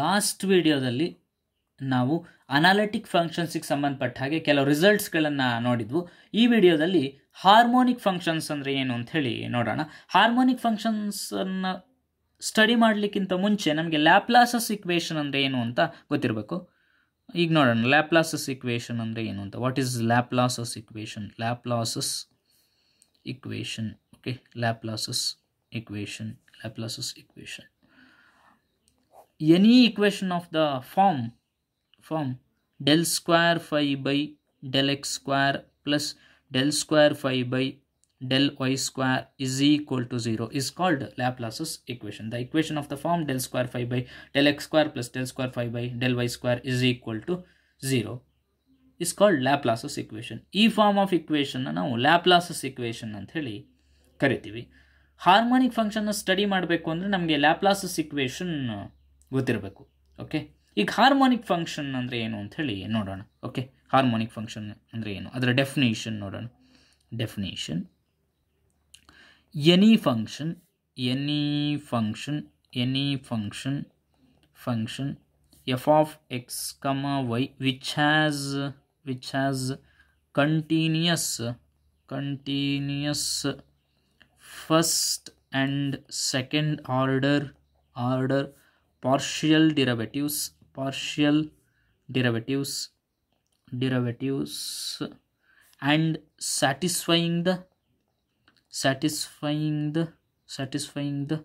Last ವಿಡಿಯೋದಲ್ಲಿ ನಾವು analytic ಫಂಕ್ಷನ್ಸಿಗೆ ಸಂಬಂಧಪಟ್ಟ ಹಾಗೆ ಕೆಲವು ರಿಸಲ್ಟ್ಸ್ಗಳನ್ನು ನೋಡಿದ್ವು ಈ ವಿಡಿಯೋದಲ್ಲಿ ಹಾರ್ಮೋನಿಕ್ ಫಂಕ್ಷನ್ಸ್ ಅಂದರೆ ಏನು ಅಂತ ಹೇಳಿ ನೋಡೋಣ ಹಾರ್ಮೋನಿಕ್ ಫಂಕ್ಷನ್ಸನ್ನು ಸ್ಟಡಿ ಮಾಡಲಿಕ್ಕಿಂತ ಮುಂಚೆ ನಮಗೆ ಲ್ಯಾಪ್ಲಾಸಸ್ ಇಕ್ವೇಷನ್ ಅಂದರೆ ಏನು ಅಂತ ಗೊತ್ತಿರಬೇಕು ಈಗ ನೋಡೋಣ ಲ್ಯಾಪ್ಲಾಸಸ್ ಇಕ್ವೇಷನ್ ಅಂದರೆ ಏನು ಅಂತ what is Laplace's equation Laplace's equation okay Laplace's equation Laplace's equation any equation of the form form del square phi by del x square plus del square phi by del y square is equal to zero is called Laplace's equation the equation of the form del square phi by del x square plus del square phi by del y square is equal to zero is called Laplace's equation ಈ form of ಈಕ್ವೇಷನ್ನ ನಾವು Laplace's equation ಅಂತ ಹೇಳಿ ಕರಿತೀವಿ harmonic ಫಂಕ್ಷನ್ನ study ಮಾಡಬೇಕು ಅಂದರೆ ನಮಗೆ ಲ್ಯಾಪ್ಲಾಸಸ್ ಇಕ್ವೇಷನ್ ಗೊತ್ತಿರಬೇಕು ಓಕೆ ಈಗ ಹಾರ್ಮೋನಿಕ್ ಫಂಕ್ಷನ್ ಅಂದರೆ ಏನು ಅಂತ ಹೇಳಿ ನೋಡೋಣ ಓಕೆ ಹಾರ್ಮೋನಿಕ್ ಫಂಕ್ಷನ್ ಅಂದರೆ ಏನು ಅದರ ಡೆಫಿನೇಷನ್ ನೋಡೋಣ definition any function any function any function function f of x comma y which has which has continuous continuous first and second order order partial derivatives partial derivatives derivatives and satisfying the satisfying the satisfying the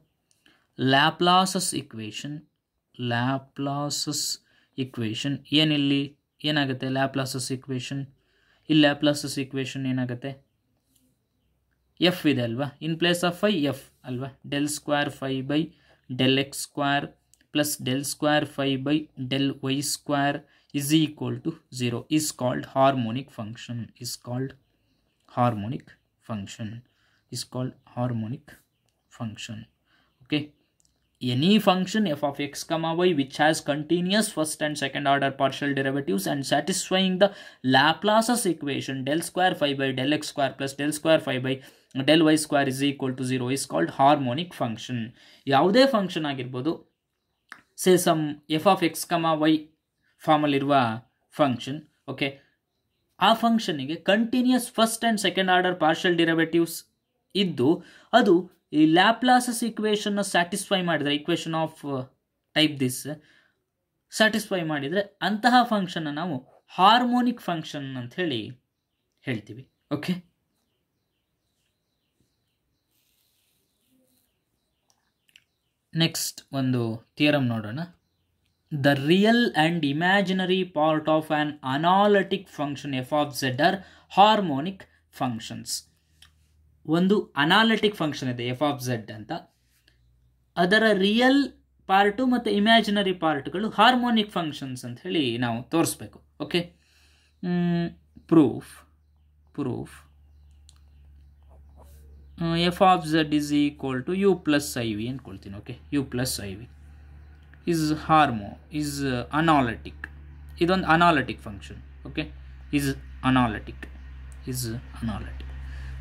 Laplace's equation Laplace's equation ಏನಿಲ್ಲಿ ಏನಾಗುತ್ತೆ Laplace's equation ಇಲ್ಲಿ Laplace's equation ಏನಾಗುತ್ತೆ f ಇದೆ ಅಲ್ವಾ in place of phi f ಅಲ್ವಾ del square phi by del x square plus del square phi by del y square is equal to 0 is called harmonic function is called harmonic function is called harmonic function okay any function f of x comma y which has continuous first and second order partial derivatives and satisfying the Laplace's equation del square phi by del x square plus del square phi by del y square is equal to 0 is called harmonic function ಯಾವುದೇ function ಆಗಿರ್ಬೋದು say some f of x comma y ಫಾರ್ಮಲ್ಲಿರುವ function okay ಆ ಫಂಕ್ಷನಿಗೆ continuous first and second order partial derivatives ಇದ್ದು ಅದು ಈ Laplace's ಇಕ್ವೇಷನ್ನ satisfy ಮಾಡಿದರೆ equation of type this satisfy ಮಾಡಿದರೆ ಅಂತಹ ಫಂಕ್ಷನ್ನ ನಾವು ಹಾರ್ಮೋನಿಕ್ ಫಂಕ್ಷನ್ ಅಂತ ಹೇಳಿ ಹೇಳ್ತೀವಿ ಓಕೆ ನೆಕ್ಸ್ಟ್ ಒಂದು ಥಿಯರಮ್ ನೋಡೋಣ the real and imaginary part of an analytic function f of z are harmonic functions ಒಂದು ಅನಾಲಟಿಕ್ ಫಂಕ್ಷನ್ ಇದೆ ಎಫ್ ಆಫ್ ಝೆಡ್ ಅಂತ ಅದರ ರಿಯಲ್ ಪಾರ್ಟು ಮತ್ತು ಇಮ್ಯಾಜಿನರಿ ಪಾರ್ಟ್ಗಳು ಹಾರ್ಮೋನಿಕ್ ಫಂಕ್ಷನ್ಸ್ ಅಂತ ಹೇಳಿ ನಾವು ತೋರಿಸ್ಬೇಕು okay proof proof f of z is equal to u plus i v ಅಂದ್ಕೊಳ್ತೀನಿ okay u plus i v is harmonic is analytic ಇದೊಂದು analytic function okay is analytic is analytic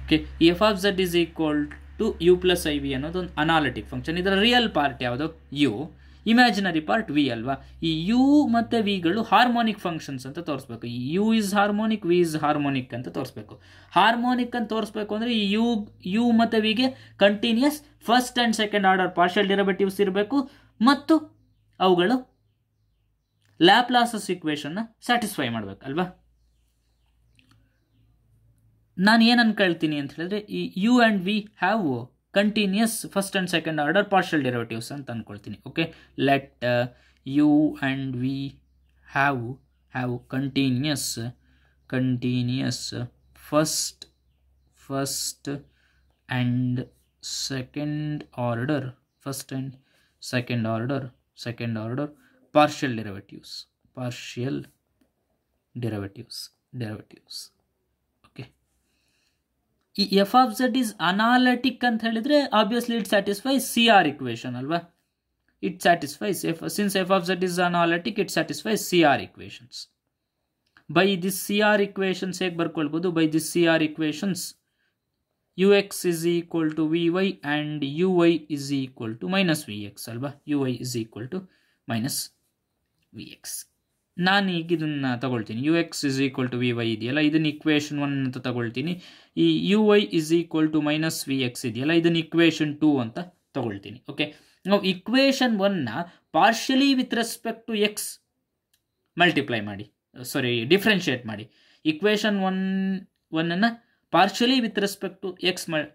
okay f of z is equal to u plus i v ಅನ್ನೋದೊಂದು analytic function ಇದರ real part ಯಾವುದು u imaginary part v ಅಲ್ವಾ ಈ u ಮತ್ತು ವಿಗಳು harmonic functions ಅಂತ ತೋರಿಸ್ಬೇಕು ಈ u is harmonic v is harmonic ಅಂತ ತೋರಿಸ್ಬೇಕು ಹಾರ್ಮೋನಿಕ್ ಅಂತ ತೋರಿಸ್ಬೇಕು ಅಂದರೆ ಈ ಯು ಯು ಮತ್ತು ವಿಗೆ continuous first and second order partial derivatives ಇರಬೇಕು ಮತ್ತು ಅವುಗಳು ಲ್ಯಾಪ್ಲಾಸಸ್ ಇಕ್ವೇಷನ್ನ ಸ್ಯಾಟಿಸ್ಫೈ ಅಲ್ವಾ ನಾನು ಏನು ಅನ್ಕೊಳ್ತೀನಿ ಅಂತ ಹೇಳಿದ್ರೆ ಈ u and v have continuous first and second order partial derivatives ಅಂತ ಅಂದ್ಕೊಳ್ತೀನಿ okay let u and v have have continuous continuous first first and second order first and second order second order partial derivatives partial derivatives derivatives ಈ f of z is analytic ಅಂತ ಹೇಳಿದ್ರೆ obviously it satisfy C R equation ಅಲ್ವಾ it satisfies f since f of z is analytic it satisfy C R equations by this C R equations ಹೇಗೆ ಬರ್ಕೊಳ್ಬೋದು by this C R equations u x is equal to v y and u y is equal to minus v x ಅಲ್ವಾ u y is equal to minus v x ನಾನು ಈಗ ಇದನ್ನು ತಗೊಳ್ತೀನಿ u x is equal to v y ಇದೆಯಲ್ಲ ಇದನ್ನು equation one ಅಂತ ತಗೊಳ್ತೀನಿ ಈ u y is equal to minus v x ಇದೆಯಲ್ಲ ಇದನ್ನು ಇಕ್ವೇಷನ್ ಟು ಅಂತ ತಗೊಳ್ತೀನಿ ಓಕೆ ನಾವು ಇಕ್ವೇಷನ್ ಒನ್ನ partially with respect to x multiply ಮಾಡಿ ಸಾರಿ ಡಿಫ್ರೆನ್ಷಿಯೇಟ್ ಮಾಡಿ ಇಕ್ವೇಷನ್ ಒನ್ ಒನ್ನನ್ನು partially with respect to x ಮಲ್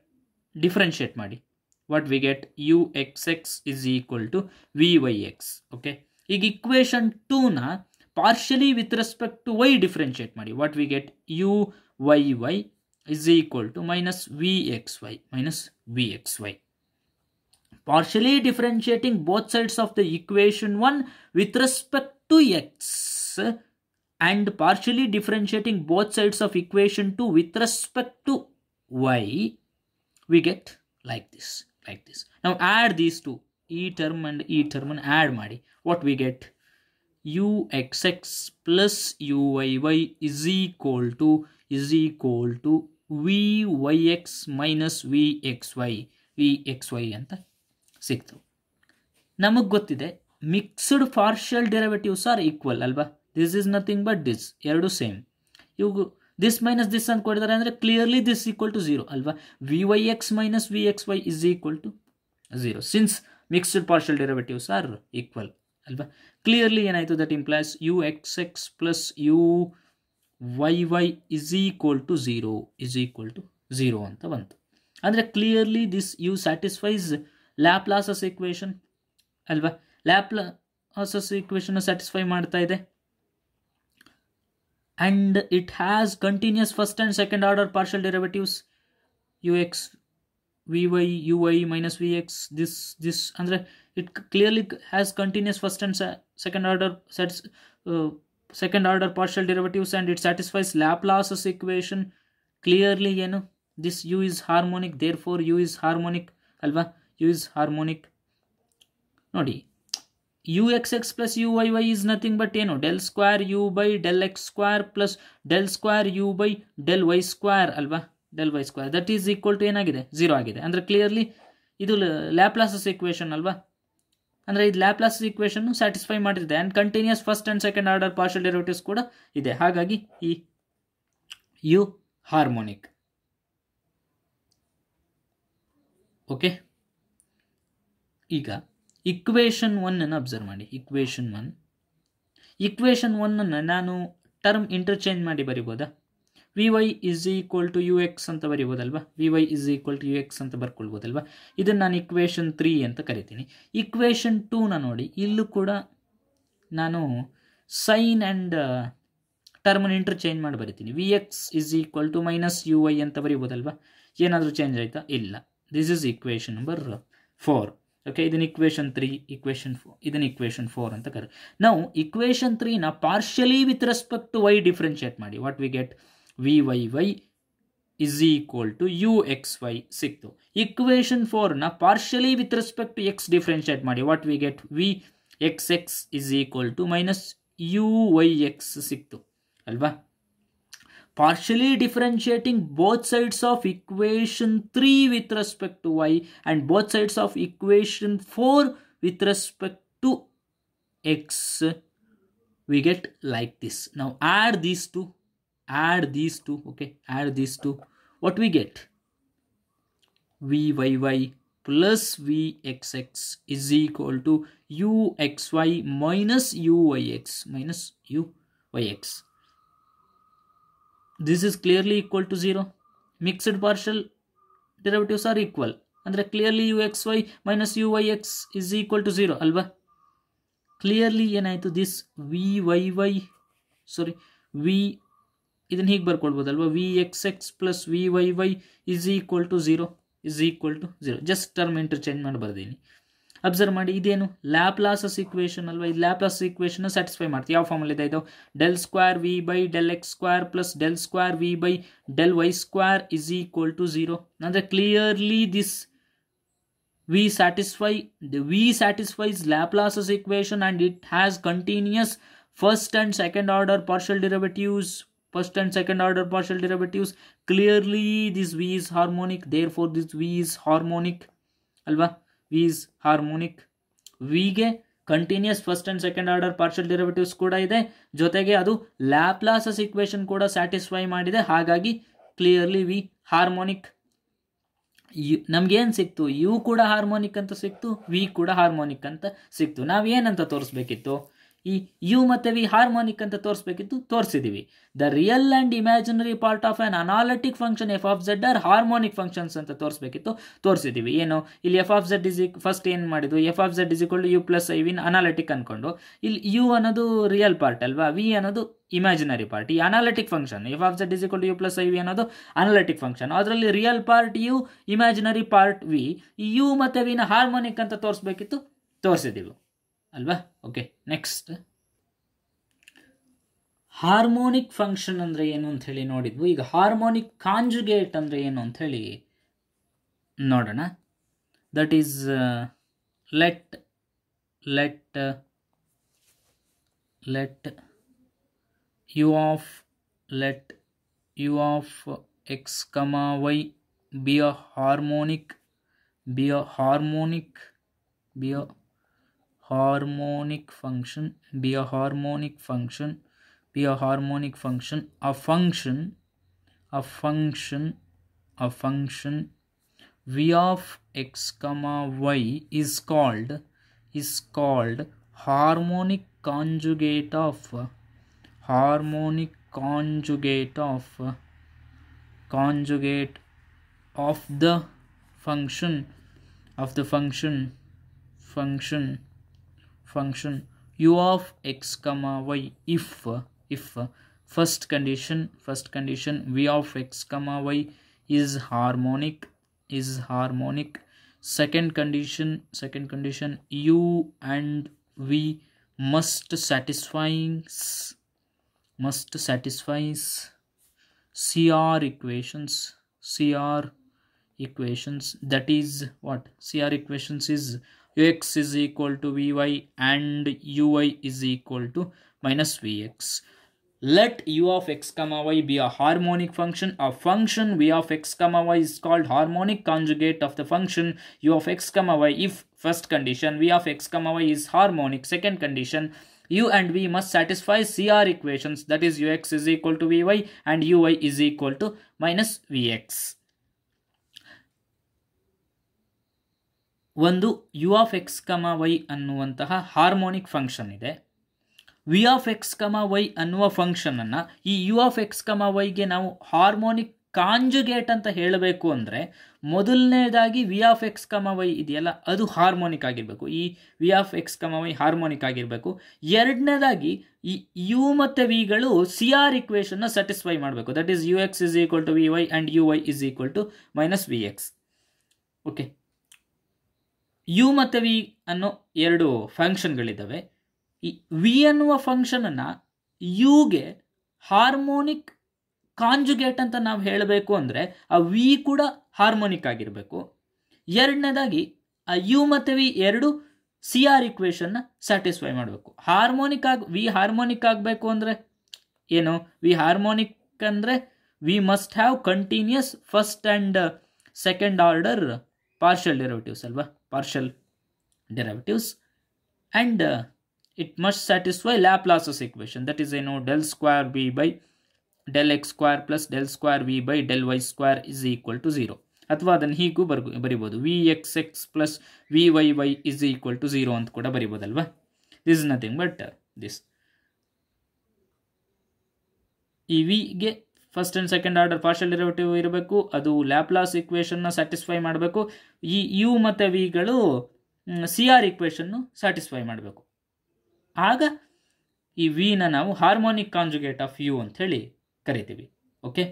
ಡಿಫ್ರೆನ್ಷಿಯೇಟ್ ಮಾಡಿ what we get u x x is equal to v y x okay ಈಗ equation ಟೂನ partially with respect to y differentiate madi what we get u y y is equal to minus v x y minus v x y partially differentiating both sides of the equation 1 with respect to x and partially differentiating both sides of equation 2 with respect to y we get like this like this now add these two e term and e term and add madi what we get u u x x plus y y is equal to is to to v y x minus v x y v x y ಅಂತ ಸಿಕ್ತು ನಮಗೆ ಗೊತ್ತಿದೆ mixed partial derivatives are equal ಅಲ್ವಾ this is nothing but this ಎರಡು same ಇವು this minus this ಅಂತ ಕೊಡಿದ್ದಾರೆ ಅಂದರೆ clearly this equal to zero ಅಲ್ವಾ v y x minus v x y is equal to zero since mixed partial derivatives are equal ಅಲ್ವಾ clearly ಏನಾಯಿತು that implies u x x plus u y y is equal to zero is equal to zero ಅಂತ ಬಂತು ಅಂದರೆ clearly this u satisfies Laplace's equation ಅಲ್ವಾ Laplace's equation satisfy ಮಾಡ್ತಾ ಇದೆ and it has continuous first and second order partial derivatives u x vy uy minus vx this this andre it clearly has continuous first and second order sets uh, second order partial derivatives and it satisfies laplace's equation clearly you know this u is harmonic therefore u is harmonic alva u is harmonic ನೋಡಿ u plus x is nothing but y is nothing but ಏನು del square u by del x square plus del square u by del del y square that is equal to ಏನಾಗಿದೆ zero ಆಗಿದೆ ಅಂದರೆ clearly ಇದು Laplace's equation ಅಲ್ವಾ ಅಂದರೆ ಇದು Laplace's ಇಕ್ವೇಷನ್ನು satisfy ಮಾಡಿದೆ and continuous first and second order partial derivatives ಕೂಡ ಇದೆ ಹಾಗಾಗಿ ಈ ಯು ಹಾರ್ಮೋನಿಕ್ ಓಕೆ ಈಗ ಇಕ್ವೇಷನ್ ಒನ್ನನ್ನು ಅಬ್ಸರ್ವ್ ಮಾಡಿ ಇಕ್ವೇಷನ್ ಒನ್ ಇಕ್ವೇಷನ್ ಒನ್ನನ್ನು ನಾನು ಟರ್ಮ್ ಇಂಟರ್ಚೇಂಜ್ ಮಾಡಿ ಬರಿಬೋದಾ v y is equal to u x ಅಂತ ಬರೀಬೋದಲ್ವಾ v y is equal to u x ಅಂತ ಬರ್ಕೊಳ್ಬೋದಲ್ವಾ ಇದನ್ನು ನಾನು ಇಕ್ವೇಷನ್ ತ್ರೀ ಅಂತ ಕರಿತೀನಿ ಇಕ್ವೇಷನ್ ಟೂನ ನೋಡಿ ಇಲ್ಲೂ ಕೂಡ ನಾನು ಸೈನ್ ಆ್ಯಂಡ್ ಟರ್ಮನ್ ಇಂಟ್ರ್ ಚೇಂಜ್ ಮಾಡಿ ಬರಿತೀನಿ v x is equal to minus u y ಅಂತ ಬರೀಬೋದಲ್ವಾ ಏನಾದರೂ ಚೇಂಜ್ ಆಯಿತಾ ಇಲ್ಲ this is equation number four okay ಇದನ್ನ ಇಕ್ವೇಷನ್ ತ್ರೀ ಇಕ್ವೇಷನ್ ಫೋರ್ ಇದನ್ನ ಇಕ್ವೇಷನ್ ಫೋರ್ ಅಂತ ಕರೆ ನಾವು ಇಕ್ವೇಷನ್ ತ್ರೀನ partially with respect to y differentiate ಮಾಡಿ what we get Vyy is equal to Uxy. To equation four, na partially with respect to x differentiate. What we get, ಮಾಡಿ what is equal to minus x is equal partially differentiating both sides of equation 3 with respect to y and both sides of equation 4 with respect to x we get like this now add these two add these two okay add these two what we get vyy plus vxx is equal to uxy minus uyx minus uyx this is clearly equal to 0 mixed partial derivatives are equal And clearly Uxy minus Uyx is equal to zero. Is Clearly, and I ಅಲ್ವಾ clearly ಏನಾಯಿತು this v ಇದನ್ನು ಹೀಗೆ ಬರ್ಕೊಡ್ಬೋದಲ್ವ v x x plus v y y is equal to zero is equal to zero just term interchange change ಮಾಡಿ ಬರ್ದೀನಿ observe ಮಾಡಿ ಇದೇನು Laplace's equation ಅಲ್ವಾ ಇದು ಲ್ಯಾಪ್ಲಾಸ್ ಇಕ್ವೇಷನ್ ಸ್ಯಾಟಿಸ್ಫೈ ಮಾಡ್ತೀವಿ ಯಾವ ಫಾರ್ಮಲ್ ಇದೆ ಇದು del square v by del x square plus del square v by del y square is equal to zero ಅಂದರೆ clearly this v satisfy v satisfies Laplace's equation and it has continuous first and second order partial derivatives first and second order partial derivatives clearly this v is harmonic therefore this v is harmonic alva v is harmonic v ಗೆ continuous first and second order partial derivatives ಕೂಡ ಇದೆ ಜೊತೆಗೆ ಅದು Laplace's equation ಕೂಡ satisfy ಮಾಡಿದೆ ಹಾಗಾಗಿ clearly v harmonic u ಸಿಕ್ತು u ಕೂಡ ಹಾರ್ಮೋನಿಕ್ ಅಂತ ಸಿಕ್ತು ವಿ ಕೂಡ ಹಾರ್ಮೋನಿಕ್ ಅಂತ ಸಿಕ್ತು ನಾವೇನಂತ ತೋರಿಸ್ಬೇಕಿತ್ತು ಈ ಯು ಮತ್ತು ವಿ ಹಾರ್ಮೋನಿಕ್ ಅಂತ ತೋರಿಸ್ಬೇಕಿತ್ತು ತೋರಿಸಿದೀವಿ the real and imaginary part of an analytic function f of z are harmonic functions ಅಂತ ತೋರಿಸಬೇಕಿತ್ತು ತೋರಿಸಿದೀವಿ ಏನು ಇಲ್ಲಿ f of z is first ಏನು ಮಾಡಿದ್ದು ಎಫ್ ಆಫ್ ಝೆಡ್ ಇಸಿಕೊಳ್ಳು ಯು ಪ್ಲಸ್ ಐ ವಿನ್ ಅನಾಲಿಟಿಕ್ ಅಂದ್ಕೊಂಡು ಇಲ್ಲಿ ಯು ಅನ್ನೋದು ರಿಯಲ್ ಪಾರ್ಟ್ ಅಲ್ವಾ ವಿ ಅನ್ನೋದು ಇಮ್ಯಾಜಿನರಿ ಪಾರ್ಟ್ ಈ analytic function f of z u plus i v ಅನ್ನೋದು ಅನಾಲಿಟಿಕ್ ಫಂಕ್ಷನ್ ಅದರಲ್ಲಿ real part you imaginary part v u ಮತ್ತು ವಿನ ಹಾರ್ಮೋನಿಕ್ ಅಂತ ತೋರಿಸ್ಬೇಕಿತ್ತು ತೋರಿಸಿದ್ದೀವಿ ಅಲ್ವಾ ಓಕೆ ನೆಕ್ಸ್ಟ್ ಹಾರ್ಮೋನಿಕ್ ಫಂಕ್ಷನ್ ಅಂದರೆ ಏನು ಅಂತ ಹೇಳಿ ನೋಡಿದ್ವು ಈಗ ಹಾರ್ಮೋನಿಕ್ ಕಾಂಜುಗೇಟ್ ಅಂದರೆ ಏನು ಅಂತ ನೋಡೋಣ that is let let let u of let u of x comma y be a harmonic be a harmonic be a harmonic function be a harmonic function be a harmonic function a function a function a function v of x comma y is called is called harmonic conjugate of harmonic conjugate of conjugate of the function of the function function function u of x comma y if if first condition first condition v of x comma y is harmonic is harmonic second condition second condition u and v must satisfies must satisfies cr equations cr equations that is what cr equations is ux is equal to vy and uy is equal to minus vx. Let u of x comma y be a harmonic function. A function v of x comma y is called harmonic conjugate of the function u of x comma y if first condition v of x comma y is harmonic second condition u and v must satisfy CR equations that is ux is equal to vy and uy is equal to minus vx. ಒಂದು u of x comma y ಅನ್ನುವಂತಹ harmonic function ಇದೆ v of x comma y ಅನ್ನುವ ಫಂಕ್ಷನನ್ನು ಈ you of x ಕಮ ವೈಗೆ ನಾವು harmonic conjugate ಅಂತ ಹೇಳಬೇಕು ಅಂದರೆ ಮೊದಲನೇದಾಗಿ v of x comma y ಇದೆಯಲ್ಲ ಅದು ಹಾರ್ಮೋನಿಕ್ ಆಗಿರಬೇಕು ಈ v of x comma y harmonic ಆಗಿರಬೇಕು ಎರಡನೇದಾಗಿ ಈ ಯು ಮತ್ತು ವಿಗಳು ಸಿ ಆರ್ ಇಕ್ವೇಷನ್ನ ಸ್ಯಾಟಿಸ್ಫೈ ಮಾಡಬೇಕು that is u x is equal to v y and u y is equal to minus v x okay u ಮತ್ತು ವಿ ಅನ್ನೋ ಎರಡು ಫಂಕ್ಷನ್ಗಳಿದ್ದಾವೆ ಈ ವಿ ಅನ್ನುವ ಫಂಕ್ಷನನ್ನು ಯುಗೆ ಹಾರ್ಮೋನಿಕ್ ಕಾಂಜುಗೇಟ್ ಅಂತ ನಾವು ಹೇಳಬೇಕು ಅಂದರೆ ಆ ವಿ ಕೂಡ ಹಾರ್ಮೋನಿಕ್ ಆಗಿರಬೇಕು ಎರಡನೇದಾಗಿ ಆ ಯು ಮತ್ತು ವಿ ಎರಡು ಸಿ ಆರ್ ಇಕ್ವೇಷನ್ನ ಸ್ಯಾಟಿಸ್ಫೈ ಮಾಡಬೇಕು ಹಾರ್ಮೋನಿಕ್ ಆಗಿ ವಿ ಹಾರ್ಮೋನಿಕ್ ಆಗಬೇಕು ಅಂದರೆ ಏನು ವಿ ಹಾರ್ಮೋನಿಕ್ ಅಂದರೆ v must have continuous first and second order partial derivatives alva partial derivatives and uh, it must satisfy Laplace's equation that is you know del square v by del x square plus del square v by del y square is equal to 0 ಅಥವಾ V x x plus v y x plus v y y is equal bari zero ಅಂತ ಕೂಡ ಬರಿಬೋದಲ್ವಾ this nothing but this ಈ ವಿಗೆ first and second order partial derivative ಇರಬೇಕು ಅದು Laplace ಇಕ್ವೇಷನ್ನ satisfy ಮಾಡಬೇಕು ಈ ಯು ಮತ್ತು ವಿಗಳು ಸಿ ಆರ್ ಇಕ್ವೇಷನ್ನು ಸ್ಯಾಟಿಸ್ಫೈ ಮಾಡಬೇಕು ಆಗ ಈ ವಿನ ನಾವು ಹಾರ್ಮೋನಿಕ್ ಕಾಂಜುಗೇಟ್ ಆಫ್ ಯು ಅಂತ ಹೇಳಿ ಕರಿತೀವಿ okay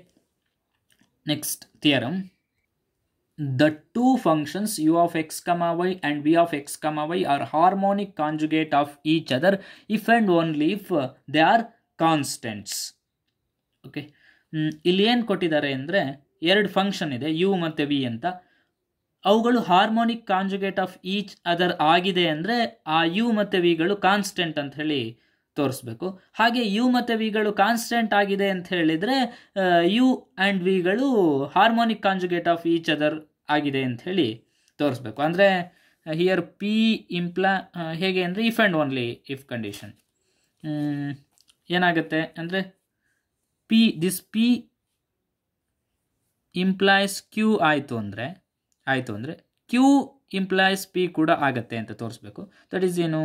next theorem the two functions u of x comma y and v of x comma y are harmonic conjugate of each other if and only if they are constants okay ಇಲ್ಲಿ ಏನು ಕೊಟ್ಟಿದ್ದಾರೆ ಅಂದರೆ ಎರಡು function ಇದೆ you ಮತ್ತು v ಅಂತ ಅವುಗಳು harmonic conjugate of each other ಆಗಿದೆ ಅಂದರೆ ಆ ಯು ಮತ್ತು ವಿಗಳು ಕಾನ್ಸ್ಟೆಂಟ್ ಅಂತ ಹೇಳಿ ತೋರಿಸ್ಬೇಕು ಹಾಗೆ ಯು ಮತ್ತು ವಿಗಳು ಕಾನ್ಸ್ಟೆಂಟ್ ಆಗಿದೆ ಅಂತ ಹೇಳಿದರೆ ಯು ಆ್ಯಂಡ್ ವಿಗಳು harmonic conjugate of each other ಆಗಿದೆ ಅಂತ ಹೇಳಿ ತೋರಿಸ್ಬೇಕು ಅಂದರೆ ಹಿಯರ್ ಪಿ ಇಂಪ್ಲ ಹೇಗೆ ಅಂದರೆ if and only if condition ಏನಾಗುತ್ತೆ ಅಂದರೆ P this P implies Q ಆಯಿತು ಅಂದರೆ ಆಯಿತು ಅಂದರೆ ಕ್ಯೂ implies ಪಿ ಕೂಡ ಆಗತ್ತೆ ಅಂತ ತೋರಿಸ್ಬೇಕು ದಟ್ ಈಸ್ ಏನು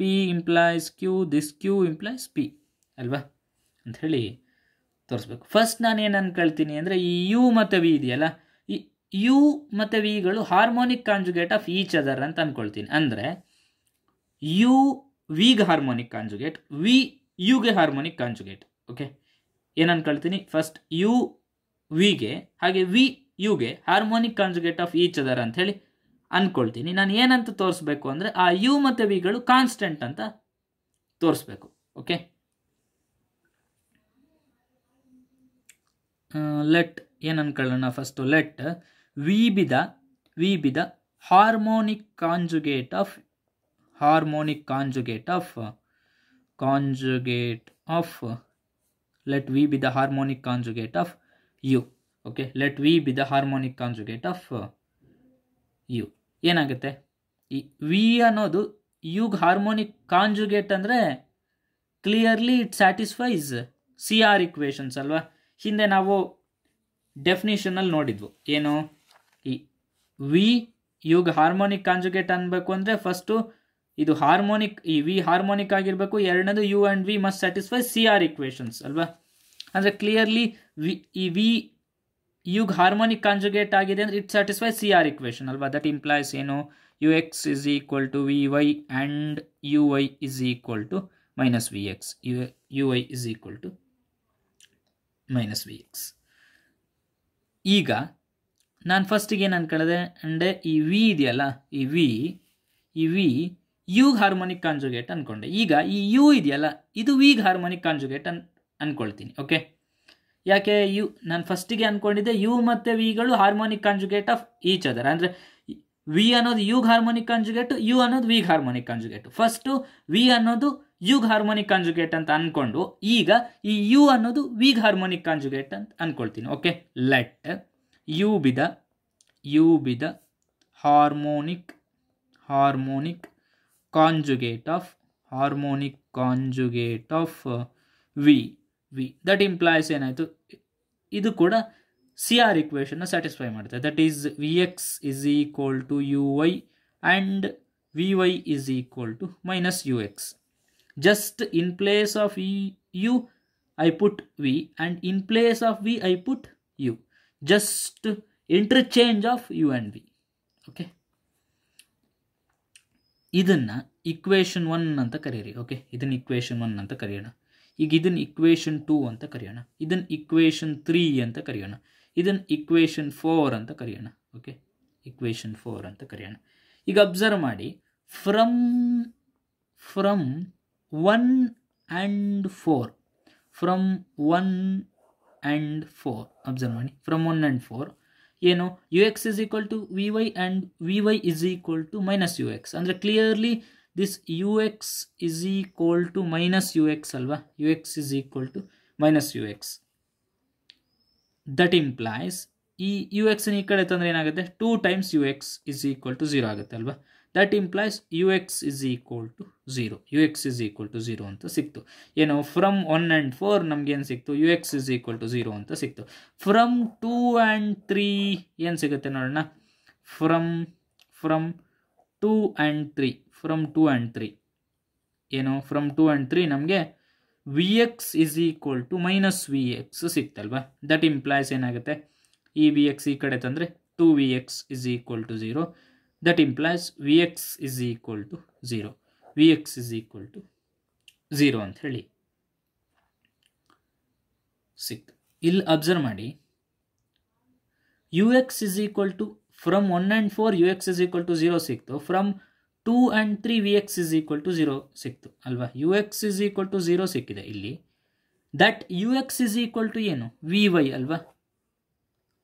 P implies Q this Q implies P ಅಲ್ವಾ ಅಂತ ಹೇಳಿ ತೋರಿಸ್ಬೇಕು ಫಸ್ಟ್ ನಾನು ಏನು ಅನ್ಕೊಳ್ತೀನಿ ಅಂದರೆ ಈ ಯು ಮತ್ತು ವಿ ಇದೆಯಲ್ಲ ಈ ಯು ಮತ್ತು ವಿಗಳು harmonic conjugate of each other ಅಂತ ಅಂದ್ಕೊಳ್ತೀನಿ ಅಂದರೆ ಯು ವಿಗೆ ಹಾರ್ಮೋನಿಕ್ ಕಾಂಜುಗೇಟ್ ವಿ ಯುಗೆ ಹಾರ್ಮೋನಿಕ್ ಕಾಂಜುಗೇಟ್ ಓಕೆ ಏನನ್ಕೊಳ್ತೀನಿ ಫಸ್ಟ್ ಯು ವಿಗೆ ಹಾಗೆ ವಿ ಯುಗೆ harmonic conjugate of each other ಅಂತ ಹೇಳಿ ಅಂದ್ಕೊಳ್ತೀನಿ ನಾನು ಏನಂತ ತೋರಿಸ್ಬೇಕು ಅಂದರೆ ಆ ಯು ಮತ್ತು ವಿಗಳು ಕಾನ್ಸ್ಟೆಂಟ್ ಅಂತ ತೋರಿಸ್ಬೇಕು ಓಕೆ ಲೆಟ್ ಏನನ್ಕೊಳ್ಳೋಣ first let v be the v be the harmonic conjugate of harmonic conjugate of conjugate of let v be the harmonic conjugate of u okay let v be harmonic conjugate of u ಏನಾಗುತ್ತೆ ಈ v ಅನ್ನೋದು ಯುಗ್ harmonic conjugate ಅಂದರೆ clearly it satisfies C R equations ಅಲ್ವಾ ಹಿಂದೆ ನಾವು ಡೆಫಿನಿಷನಲ್ಲಿ ನೋಡಿದ್ವು ಏನು ಈ ವಿ ಯುಗ್ ಹಾರ್ಮೋನಿಕ್ ಕಾಂಜುಗೇಟ್ ಅನ್ಬೇಕು ಅಂದರೆ ಫಸ್ಟು ಇದು ಹಾರ್ಮೋನಿಕ್ ಈ ವಿ ಹಾರ್ಮೋನಿಕ್ ಆಗಿರಬೇಕು ಎರಡನೇದು u and v must satisfy C R equations ಅಲ್ವಾ ಅಂದರೆ ಕ್ಲಿಯರ್ಲಿ ವಿ ಈ ವಿ ಯುಗ್ ಹಾರ್ಮೋನಿಕ್ ಕಾನ್ಜುಗೇಟ್ ಆಗಿದೆ ಅಂದರೆ it satisfy C R equation ಅಲ್ವಾ ದಟ್ ಇಂಪ್ಲಾಯ್ಸ್ ಏನು u x is equal to v y and u y is equal to minus v x u u y is equal to minus v x ಈಗ ನಾನು ಫಸ್ಟಿಗೆ ಏನು ಅನ್ಕೊಂಡಿದೆ ಅಂಡೆ ಈ V ಇದೆಯಲ್ಲ ಈ V ಈ ವಿ ಯು ಹಾರ್ಮೋನಿಕ್ ಕಾಂಜುಗೇಟ್ ಅಂದ್ಕೊಂಡೆ ಈಗ ಈ ಯು ಇದೆಯಲ್ಲ ಇದು ವೀಗ್ ಹಾರ್ಮೋನಿಕ್ ಕಾಂಜುಗೇಟ್ ಅನ್ ಅಂದ್ಕೊಳ್ತೀನಿ ಓಕೆ ಯಾಕೆ ಯು ನಾನು ಫಸ್ಟಿಗೆ ಅಂದ್ಕೊಂಡಿದ್ದೆ ಯು ಮತ್ತು ವಿಗಳು harmonic conjugate of each other ಅಂದರೆ ವಿ ಅನ್ನೋದು ಯುಗ್ ಹಾರ್ಮೋನಿಕ್ ಕಾಂಜುಗೇಟು ಯು ಅನ್ನೋದು ವೀಗ್ ಹಾರ್ಮೋನಿಕ್ ಕಾಂಜುಗೇಟು ಫಸ್ಟು ವಿ ಅನ್ನೋದು ಯುಗ್ ಹಾರ್ಮೋನಿಕ್ ಕಾಂಜುಗೇಟ್ ಅಂತ ಅಂದ್ಕೊಂಡು ಈಗ ಈ ಯು ಅನ್ನೋದು ವೀಗ್ ಹಾರ್ಮೋನಿಕ್ ಕಾಂಜುಗೇಟ್ ಅಂತ ಅಂದ್ಕೊಳ್ತೀನಿ okay let u be the u be the harmonic harmonic conjugate of harmonic conjugate of uh, v v that implies enaitu idu kuda cr equation na satisfy that is vx is equal to uy and vy is equal to minus ux just in place of u i put v and in place of v i put u just interchange of u and v okay ಇದನ್ನು equation one ಅಂತ ಕರೀರಿ okay ಇದನ್ನು equation one ಅಂತ ಕರೆಯೋಣ ಈಗ ಇದನ್ನು equation two ಅಂತ ಕರೆಯೋಣ ಇದನ್ನು ಇಕ್ವೇಷನ್ ತ್ರೀ ಅಂತ ಕರೆಯೋಣ ಇದನ್ನು ಇಕ್ವೇಷನ್ ಫೋರ್ ಅಂತ ಕರೆಯೋಣ ಓಕೆ ಇಕ್ವೇಷನ್ ಫೋರ್ ಅಂತ ಕರೆಯೋಣ ಈಗ ಅಬ್ಸರ್ವ್ ಮಾಡಿ from from one and four from one and four observe ಮಾಡಿ ಫ್ರಮ್ ಒನ್ ಆ್ಯಂಡ್ ಫೋರ್ ಏನು u x is equal to v y and v y is equal to minus u x ಅಂದರೆ clearly this u x is equal to minus u x ಅಲ್ವಾ u x is equal to minus u x that implies ಈ u x ಈ ಕಡೆ ತಂದರೆ ಏನಾಗುತ್ತೆ two times u x is equal to zero ಆಗುತ್ತೆ ಅಲ್ವಾ that implies u x is equal to zero u x is equal to zero ಅಂತ ಸಿಕ್ತು ಏನು ಫ್ರಮ್ ಒನ್ ಆ್ಯಂಡ್ ಫೋರ್ ನಮಗೇನು ಸಿಕ್ತು u x is equal to zero ಅಂತ ಸಿಕ್ತು from two and three ಏನು ಸಿಗುತ್ತೆ ನೋಡೋಣ from from two and three from two and three ಏನು ಫ್ರಮ್ ಟೂ ಆ್ಯಂಡ್ ತ್ರೀ ನಮಗೆ v x is equal to minus v x ಸಿಕ್ತಲ್ವಾ that implies ಏನಾಗುತ್ತೆ ಈ ವಿ ಎಕ್ಸ್ ಈ ಕಡೆ ತಂದರೆ two v x is equal to zero that v x is equal to to v x is equal to zero ಅಂತ ಹೇಳಿ ಸಿಕ್ ಇಲ್ಲಿ ಅಬ್ಸರ್ವ್ ಮಾಡಿ u x is equal to from one and four u x is equal to zero ಸಿಕ್ತು from two and three v x is equal to zero ಸಿಕ್ತು ಅಲ್ವಾ u x is equal to zero ಸಿಕ್ಕಿದೆ ಇಲ್ಲಿ that u x is equal to ಏನು v y ಅಲ್ವಾ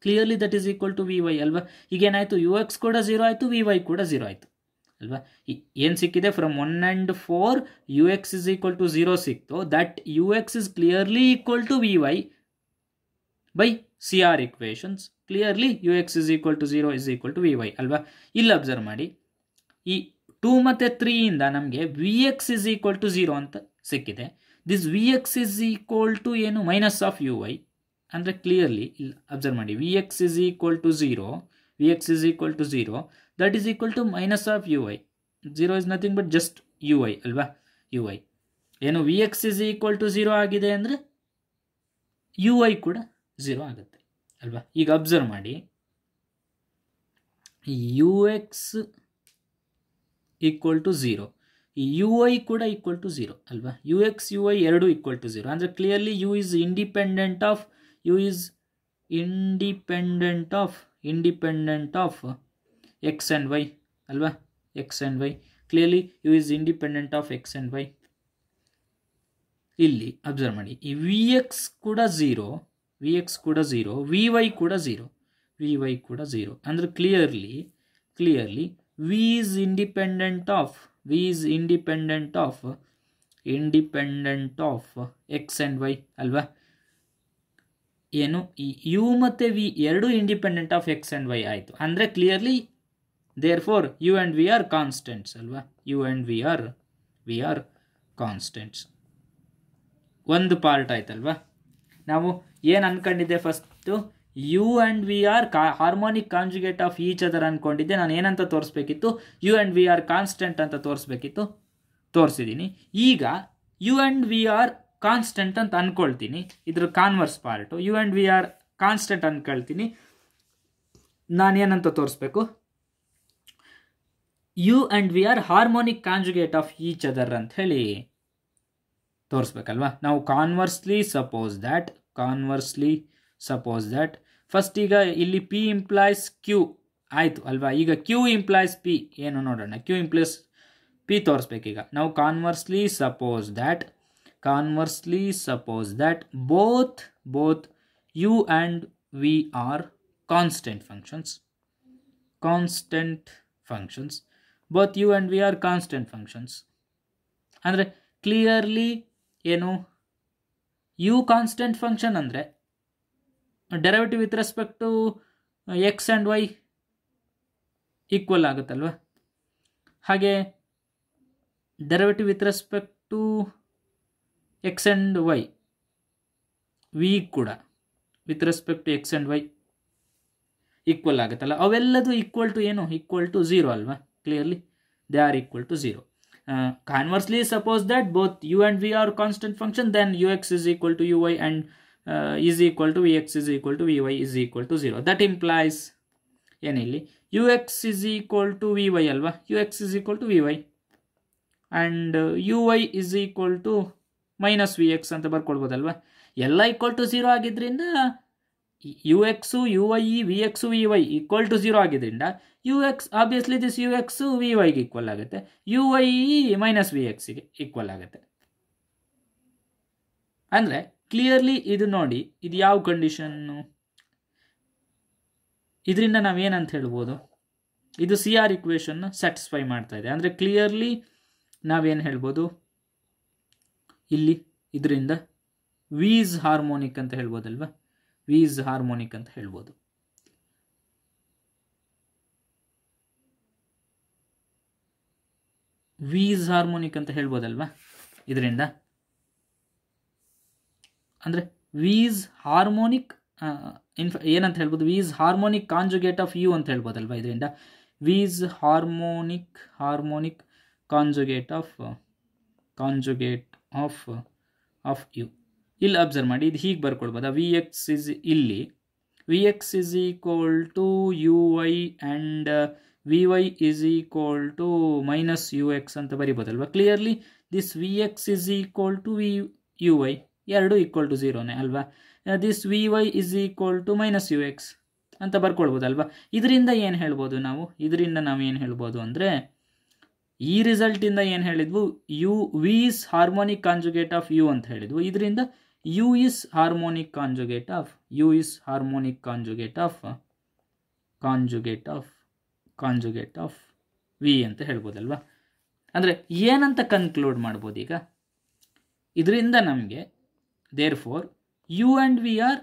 clearly that is equal to v y ಅಲ್ವಾ ಈಗ ಏನಾಯಿತು u x ಕೂಡ ಝೀರೋ ಆಯಿತು ವಿ ವೈ ಕೂಡ ಝೀರೋ ಆಯಿತು ಅಲ್ವಾ ಏನು ಸಿಕ್ಕಿದೆ from one and four u x is equal to zero ಸಿಕ್ತು that u x is clearly equal to v y by C R equations clearly u x is equal to zero is equal to v y ಅಲ್ವಾ ಇಲ್ಲಿ observe ಮಾಡಿ ಈ two ಮತ್ತು ತ್ರೀಯಿಂದ ನಮಗೆ v x is equal to zero ಅಂತ ಸಿಕ್ಕಿದೆ this v x is equal to ಏನು ಮೈನಸ್ ಆಫ್ ಯು ವೈ ಅಂದರೆ ಕ್ಲಿಯರ್ಲಿ ಇಲ್ಲಿ ಅಬ್ಸರ್ವ್ ಮಾಡಿ v x is equal to zero v x is equal to zero that is equal to minus of u i zero is nothing but just u i ಅಲ್ವಾ u i ಏನು v x is equal to zero ಆಗಿದೆ ಅಂದರೆ you i ಕೂಡ zero ಆಗುತ್ತೆ ಅಲ್ವಾ ಈಗ observe ಮಾಡಿ u x equal to zero ಈ ಯು ಐ ಕೂಡ ಈಕ್ವಲ್ ಟು ಝೀರೋ ಅಲ್ವಾ ಯು ಎಕ್ಸ್ ಯು ಐ ಎರಡು ಈಕ್ವಲ್ ಟು ಝೀರೋ ಅಂದರೆ clearly u is independent of u is independent of independent of x and y ಅಲ್ವಾ x and y clearly u is independent of x and y ಇಲ್ಲಿ observe ಮಾಡಿ ಈ v x ಕೂಡ zero v x ಕೂಡ zero v y ಕೂಡ zero v y ಕೂಡ zero ಅಂದರೆ clearly clearly v is independent of v is independent of independent of x and y ಅಲ್ವಾ ಏನು ಯು ಮತ್ತು ವಿ ಎರಡು independent of x and y ಆಯಿತು ಅಂದರೆ clearly therefore you and V are constants ಅಲ್ವಾ u and V are V are constants ಒಂದು part ಆಯ್ತಲ್ವಾ ನಾವು ಏನು ಅಂದ್ಕೊಂಡಿದ್ದೆ first u and V are ಕಾ harmonic conjugate of each other ಅಂದ್ಕೊಂಡಿದ್ದೆ ನಾನು ಏನಂತ ತೋರಿಸ್ಬೇಕಿತ್ತು u and V are constant ಅಂತ ತೋರಿಸ್ಬೇಕಿತ್ತು ತೋರಿಸಿದ್ದೀನಿ ಈಗ u and V are constant ಅಂತ ಅಂದ್ಕೊಳ್ತೀನಿ ಇದ್ರ converse part u and V are constant ನಾನು ನಾನೇನಂತ ತೋರಿಸ್ಬೇಕು u and V are harmonic conjugate of each other ಅಂತ ಹೇಳಿ ತೋರಿಸ್ಬೇಕಲ್ವಾ ನಾವು conversely suppose that conversely suppose that first ಈಗ ಇಲ್ಲಿ ಪಿ ಇಂಪ್ಲಾಯ್ಸ್ ಕ್ಯೂ ಆಯಿತು ಅಲ್ವಾ ಈಗ ಕ್ಯೂ ಇಂಪ್ಲಾಯ್ಸ್ ಪಿ ಏನು ನೋಡೋಣ ಕ್ಯೂ ಇಂಪ್ಲಾಯ್ಸ್ ಪಿ ತೋರಿಸ್ಬೇಕೀಗ ನಾವು conversely suppose that conversely suppose that both both u and v are constant functions constant functions both u and v are constant functions and clearly you know u constant function and derivative with respect to x and y equal Hage derivative with respect to x and y v ಕೂಡ with respect to x and y equal ಆಗುತ್ತಲ್ಲ ಅವೆಲ್ಲದು equal to ಏನು equal to zero ಅಲ್ವಾ clearly they are equal to zero conversely suppose that both u and V are constant function then u x is equal to u y and is equal to v x is equal to v y is equal to zero that implies ಏನಿಲ್ಲಿ u x is equal to v y ಅಲ್ವಾ u x is equal to v y and u y is equal to minus v x ಅಂತ ಬರ್ಕೊಳ್ಬೋದಲ್ವಾ ಎಲ್ಲ equal to zero ಆಗಿದ್ದರಿಂದ u x u y ಇ v x v y equal to zero ಆಗಿದ್ದರಿಂದ u x obviously this u x v ವೈಗೆ equal ಆಗುತ್ತೆ u y ಇ minus v ಎಕ್ಸಿಗೆ ಈಕ್ವಲ್ ಆಗುತ್ತೆ ಅಂದರೆ ಕ್ಲಿಯರ್ಲಿ ಇದು ನೋಡಿ ಇದು ಯಾವ ಕಂಡೀಷನ್ನು ಇದರಿಂದ ನಾವೇನಂತ ಹೇಳ್ಬೋದು ಇದು ಸಿ ಆರ್ ಇಕ್ವೇಷನ್ನು ಸ್ಯಾಟಿಸ್ಫೈ ಮಾಡ್ತಾ ಇದೆ ಅಂದರೆ ಕ್ಲಿಯರ್ಲಿ ನಾವೇನು ಹೇಳ್ಬೋದು ಇಲ್ಲಿ ಇದರಿಂದ ವೀಸ್ ಹಾರ್ಮೋನಿಕ್ ಅಂತ ಹೇಳ್ಬೋದಲ್ವ ವೀಸ್ ಹಾರ್ಮೋನಿಕ್ ಅಂತ ಹೇಳ್ಬೋದು ವೀಸ್ ಹಾರ್ಮೋನಿಕ್ ಅಂತ ಹೇಳ್ಬೋದಲ್ವಾ ಇದರಿಂದ ಅಂದರೆ ವೀಸ್ ಹಾರ್ಮೋನಿಕ್ ಇನ್ಫ ಏನಂತ ಹೇಳ್ಬೋದು v is harmonic conjugate of you ಅಂತ ಹೇಳ್ಬೋದಲ್ವಾ ಇದರಿಂದ v is harmonic harmonic conjugate of conjugate of of u ಇಲ್ಲಿ ಅಬ್ಸರ್ವ್ ಮಾಡಿ ಇದು ಹೀಗೆ ಬರ್ಕೊಳ್ಬೋದು ವಿ ಎಕ್ಸ್ ಇಸ್ ಇಲ್ಲಿ v x is equal to u y and v y is equal to minus u x ಅಂತ ಬರಿಬೋದಲ್ವ clearly this v x is equal to v u y ಎರಡು equal to ಝೀರೋನೇ ಅಲ್ವಾ this v y is equal to minus u x ಅಂತ ಬರ್ಕೊಳ್ಬೋದಲ್ವಾ ಇದರಿಂದ ಏನು ಹೇಳ್ಬೋದು ನಾವು ಇದರಿಂದ ನಾವು ಏನು ಹೇಳ್ಬೋದು ಅಂದರೆ ಈ ರಿಸಲ್ಟಿಂದ ಏನು ಹೇಳಿದ್ವು U V is harmonic conjugate of you ಅಂತ ಹೇಳಿದ್ವು ಇದರಿಂದ U is harmonic conjugate of U is harmonic conjugate of conjugate of conjugate of V ಅಂತ ಹೇಳ್ಬೋದಲ್ವಾ ಅಂದರೆ ಏನಂತ ಕನ್ಕ್ಲೂಡ್ ಮಾಡ್ಬೋದು ಈಗ ಇದರಿಂದ ನಮಗೆ therefore you and V are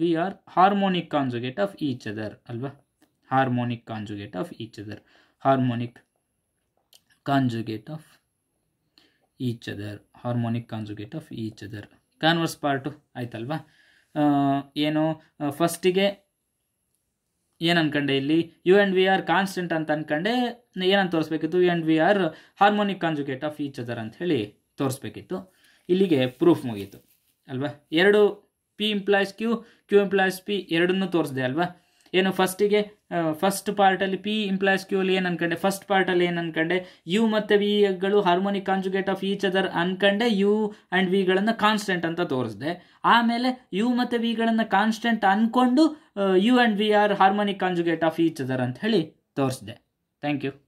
V are harmonic conjugate of each other ಅಲ್ವಾ harmonic conjugate of each other harmonic conjugate of each other harmonic conjugate of each other converse part ಆಯ್ತಲ್ವಾ ಏನು ಫಸ್ಟಿಗೆ ಏನು ಅನ್ಕಂಡೆ ಇಲ್ಲಿ u and V are constant ಅಂತ ಅನ್ಕಂಡೆ ಏನಂತ ತೋರಿಸ್ಬೇಕಿತ್ತು u and V are harmonic conjugate of each other ಅಂತ ಹೇಳಿ ತೋರಿಸ್ಬೇಕಿತ್ತು ಇಲ್ಲಿಗೆ ಪ್ರೂಫ್ ಮುಗೀತು ಅಲ್ವಾ ಎರಡು p implies q q implies p ಎರಡನ್ನೂ ತೋರಿಸಿದೆ ಅಲ್ವಾ ಏನು ಫಸ್ಟಿಗೆ ಫಸ್ಟ್ ಪಾರ್ಟಲ್ಲಿ ಪಿ ಇಂಪ್ಲಾಯ್ಸ್ ಕ್ಯೂ ಅಲ್ಲಿ ಏನು ಅನ್ಕಂಡೆ ಫಸ್ಟ್ ಪಾರ್ಟಲ್ಲಿ ಏನು ಅನ್ಕಂಡೆ ಯು ಮತ್ತು ವಿಗಳು harmonic conjugate of each other ಅನ್ಕಂಡೆ ಯು ಆ್ಯಂಡ್ ವಿಗಳನ್ನು ಕಾನ್ಸ್ಟೆಂಟ್ ಅಂತ ತೋರಿಸಿದೆ ಆಮೇಲೆ ಯು ಮತ್ತು ವಿಗಳನ್ನು ಕಾನ್ಸ್ಟೆಂಟ್ ಅಂದ್ಕೊಂಡು u and V are harmonic conjugate of each other ಅಂತ ಹೇಳಿ ತೋರಿಸಿದೆ ಥ್ಯಾಂಕ್ ಯು